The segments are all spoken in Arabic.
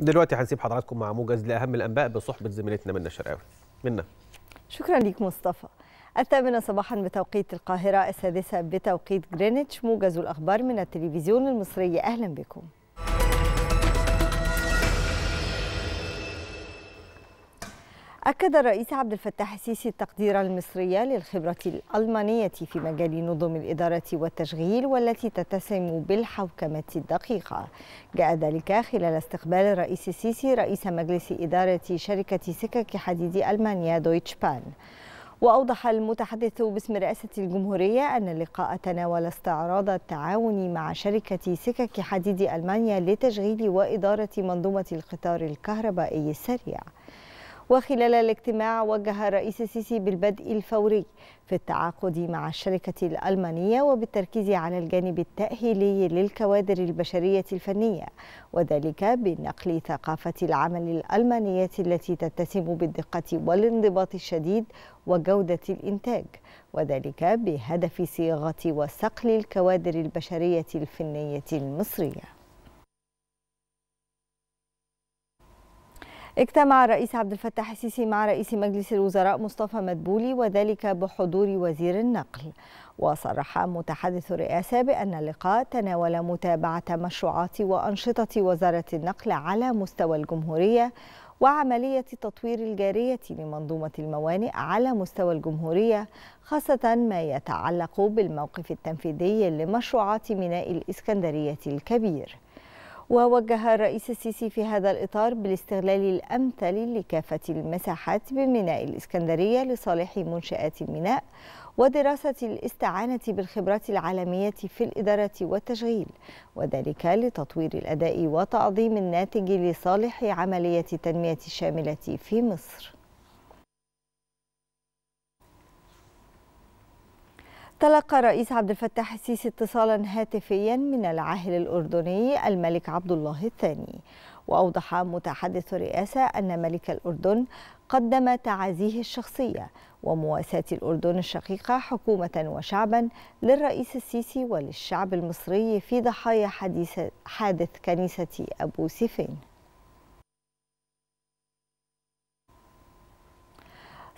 دلوقتي هنسيب حضراتكم مع موجز لاهم الانباء بصحبه زميلتنا منى الشرقاوي منى شكرا ليك مصطفى الثامنة صباحا بتوقيت القاهرة السادسة بتوقيت جرينتش موجز الأخبار من التلفزيون المصري أهلا بكم أكد الرئيس عبد الفتاح السيسي التقدير المصري للخبرة الألمانية في مجال نظم الإدارة والتشغيل والتي تتسم بالحوكمة الدقيقة جاء ذلك خلال استقبال الرئيس السيسي رئيس مجلس إدارة شركة سكك حديد ألمانيا دويتش بان وأوضح المتحدث باسم رئاسة الجمهورية أن اللقاء تناول استعراض التعاون مع شركة سكك حديد ألمانيا لتشغيل وإدارة منظومة القطار الكهربائي السريع وخلال الاجتماع وجه الرئيس السيسي بالبدء الفوري في التعاقد مع الشركة الألمانية وبالتركيز على الجانب التأهيلي للكوادر البشرية الفنية وذلك بنقل ثقافة العمل الألمانية التي تتسم بالدقة والانضباط الشديد وجودة الإنتاج وذلك بهدف صياغة وصقل الكوادر البشرية الفنية المصرية اجتمع الرئيس عبد الفتاح السيسي مع رئيس مجلس الوزراء مصطفى مدبولي وذلك بحضور وزير النقل وصرح متحدث الرئاسة بأن اللقاء تناول متابعة مشروعات وأنشطة وزارة النقل على مستوى الجمهورية وعملية التطوير الجارية لمنظومة الموانئ على مستوى الجمهورية خاصة ما يتعلق بالموقف التنفيذي لمشروعات ميناء الإسكندرية الكبير ووجه الرئيس السيسي في هذا الإطار بالاستغلال الأمثل لكافة المساحات بميناء الإسكندرية لصالح منشآت الميناء ودراسة الاستعانة بالخبرات العالمية في الإدارة والتشغيل وذلك لتطوير الأداء وتعظيم الناتج لصالح عملية التنمية الشاملة في مصر تلقى الرئيس عبد الفتاح السيسي اتصالا هاتفيا من العاهل الأردني الملك عبد الله الثاني وأوضح متحدث الرئاسة أن ملك الأردن قدم تعازيه الشخصية ومواساة الأردن الشقيقة حكومة وشعبا للرئيس السيسي وللشعب المصري في ضحايا حادث كنيسة أبو سيفين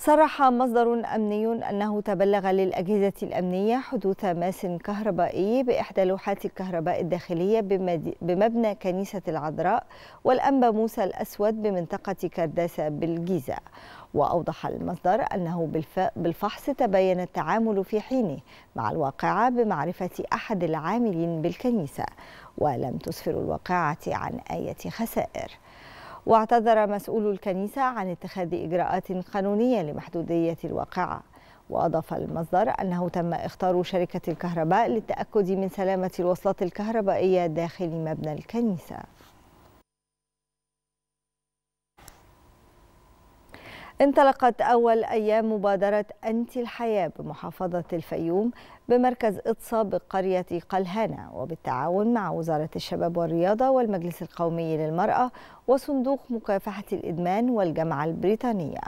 صرح مصدر أمني أنه تبلغ للأجهزة الأمنية حدوث ماس كهربائي بإحدى لوحات الكهرباء الداخلية بمبنى كنيسة العذراء والأنبا موسى الأسود بمنطقة كرداسة بالجيزة وأوضح المصدر أنه بالفحص تبين التعامل في حينه مع الواقعة بمعرفة أحد العاملين بالكنيسة ولم تسفر الواقعة عن أي خسائر واعتذر مسؤول الكنيسة عن اتخاذ إجراءات قانونية لمحدودية الواقعة وأضاف المصدر أنه تم إختار شركة الكهرباء للتأكد من سلامة الوصلات الكهربائية داخل مبنى الكنيسة انطلقت أول أيام مبادرة أنت الحياة بمحافظة الفيوم بمركز إطصا بقرية قلهانة وبالتعاون مع وزارة الشباب والرياضة والمجلس القومي للمرأة وصندوق مكافحة الإدمان والجامعة البريطانية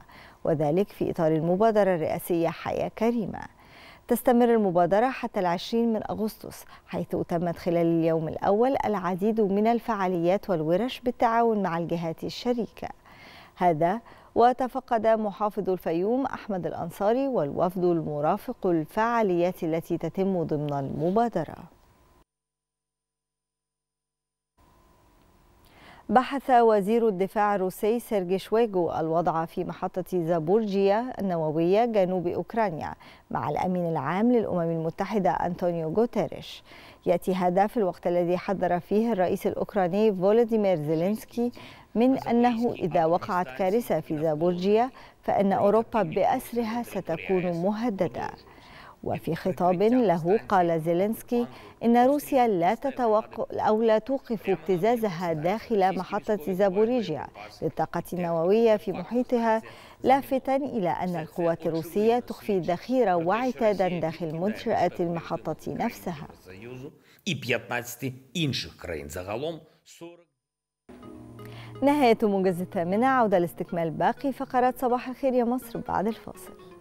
وذلك في إطار المبادرة الرئاسية حياة كريمة تستمر المبادرة حتى العشرين من أغسطس حيث تمت خلال اليوم الأول العديد من الفعاليات والورش بالتعاون مع الجهات الشريكة هذا وتفقد محافظ الفيوم أحمد الأنصاري والوفد المرافق الفعاليات التي تتم ضمن المبادرة بحث وزير الدفاع الروسي سيرجي شويجو الوضع في محطة زابورجيا النووية جنوب أوكرانيا مع الأمين العام للأمم المتحدة أنطونيو غوتيريش يأتي هذا في الوقت الذي حذر فيه الرئيس الأوكراني فولوديمير زيلينسكي من أنه إذا وقعت كارثة في زابورجيا فإن أوروبا بأسرها ستكون مهددة وفي خطاب له قال زيلينسكي إن روسيا لا تتوق أو لا توقف ابتزازها داخل محطة زابوريجيا للطاقة النووية في محيطها لافتا إلى أن القوات الروسية تخفي ذخيرة وعتادا داخل منشآت المحطة نفسها نهاية موجز الثامنة عودة لاستكمال باقي فقرات صباح الخير يا مصر بعد الفاصل